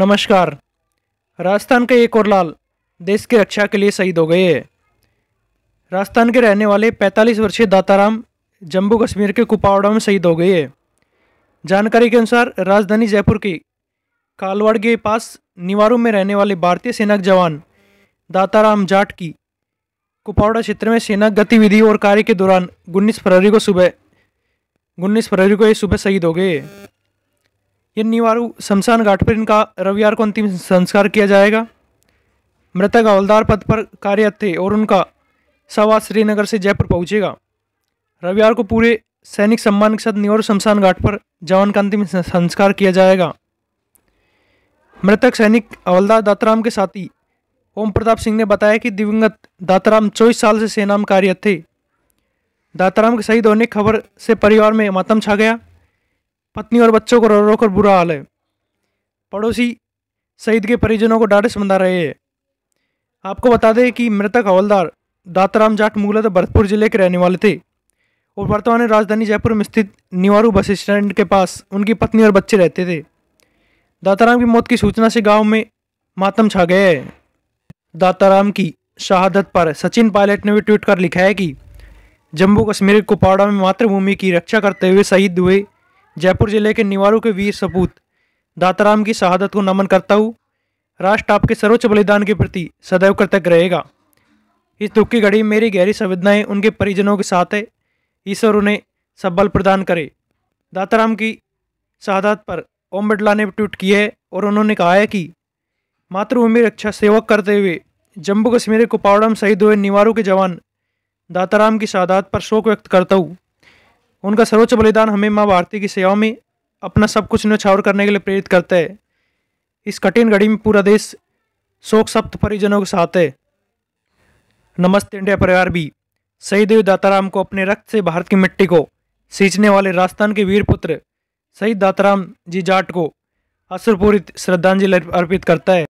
नमस्कार राजस्थान के एक और लाल देश की रक्षा के लिए शहीद हो गए राजस्थान के रहने वाले 45 वर्षीय दाताराम जम्मू कश्मीर के कुपावड़ा में शहीद हो गए जानकारी के अनुसार राजधानी जयपुर की कालवाड़ के पास निवारों में रहने वाले भारतीय सेना के जवान दाताराम जाट की कुपावड़ा क्षेत्र में सेना गतिविधि और कार्य के दौरान उन्नीस फरवरी को सुबह उन्नीस फरवरी को ये सुबह शहीद हो गए ये निवारू शमशान घाट पर इनका रविवार को अंतिम संस्कार किया जाएगा मृतक हवलदार पद पर कार्यरत थे और उनका सवा श्रीनगर से जयपुर पहुंचेगा रविवार को पूरे सैनिक सम्मान के साथ निवर शमशान घाट पर जवान का अंतिम संस्कार किया जाएगा मृतक सैनिक हवलदार दाताराम के साथी ओम प्रताप सिंह ने बताया कि दिवंगत दाताराम चौबीस साल से सेना में कार्यरत थे दाताराम के शहीद होने की खबर से परिवार में मातम छा गया पत्नी और बच्चों को रो रो कर बुरा हाल है पड़ोसी शहीद के परिजनों को डांटे समझा रहे हैं आपको बता दें कि मृतक हवलदार दाताराम जाट मूलत भरतपुर जिले के रहने वाले थे और वर्तमान में राजधानी जयपुर में स्थित निवारू बस स्टैंड के पास उनकी पत्नी और बच्चे रहते थे दाताराम की मौत की सूचना से गांव में मातम छा गया है दाताराम की शहादत पर सचिन पायलट ने भी ट्वीट कर लिखा है कि जम्मू कश्मीर कुपवाड़ा में मातृभूमि की रक्षा करते हुए शहीद हुए जयपुर जिले के निवारों के वीर सपूत दाताराम की शहादत को नमन करता हूँ राष्ट्र आपके सर्वोच्च बलिदान के प्रति सदैव कृतज्ञ रहेगा इस दुख की घड़ी मेरी गहरी संवेदनाएं उनके परिजनों के साथ है ईश्वर उन्हें सबल प्रदान करे दाताराम की शहादत पर ओम बिरला ने ट्वीट किया है और उन्होंने कहा है कि मातृभूमि रक्षा सेवक करते हुए जम्मू कश्मीर के कुपावड़ा में शहीद हुए निवारों के जवान दाताराम की शहादत पर शोक व्यक्त करता हूँ उनका सर्वोच्च बलिदान हमें माँ भारती की सेवाओं में अपना सब कुछ न्यौछावर करने के लिए प्रेरित करता है इस कठिन घड़ी में पूरा देश शोक सप्त परिजनों के साथ है नमस्ते इंडिया परिवार भी शहीदेव दाताराम को अपने रक्त से भारत की मिट्टी को सींचने वाले राजस्थान के वीर पुत्र शहीद दाताराम जी जाट को असुरपूरित श्रद्धांजलि अर्पित करता है